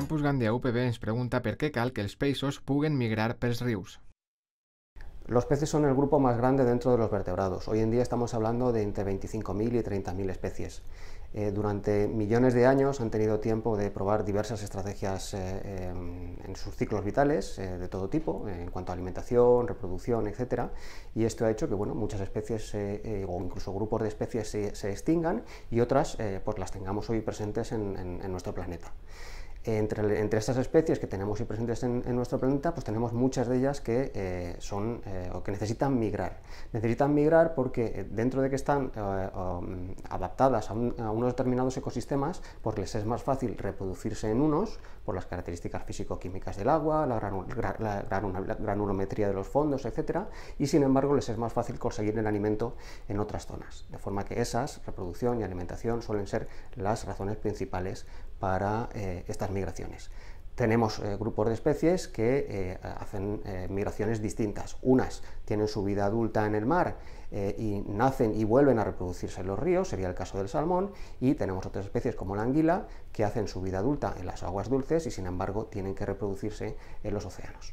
campus Gandia UPB pregunta por qué cal que el peixos puguen migrar pels rius. Los peces son el grupo más grande dentro de los vertebrados. Hoy en día estamos hablando de entre 25.000 y 30.000 especies. Eh, durante millones de años han tenido tiempo de probar diversas estrategias eh, em, en sus ciclos vitales eh, de todo tipo, en cuanto a alimentación, reproducción, etc. Y esto ha hecho que bueno, muchas especies o incluso grupos de especies se, extingan y otras pues las tengamos hoy presentes en nuestro planeta. Entre, estas especies que tenemos y presentes en, nuestro planeta, pues tenemos muchas de ellas que eh, son eh, o que necesitan migrar. Necesitan migrar porque eh, dentro de que están mm, adaptadas a, unos determinados ecosistemas, pues les es más fácil reproducirse en unos por las características físico-químicas del agua, la, granulometría de los fondos, etc. Y sin embargo les es más fácil conseguir el alimento en otras zonas. De forma que esas, reproducción y alimentación, suelen ser las razones principales para estas migraciones. Tenemos eh, grupos de especies que eh, hacen eh, migraciones distintas. Unas tienen su vida adulta en el mar y nacen y vuelven a reproducirse en los ríos, sería el caso del salmón, y tenemos otras especies como la anguila que hacen su vida adulta en las aguas dulces y sin embargo tienen que reproducirse en los océanos.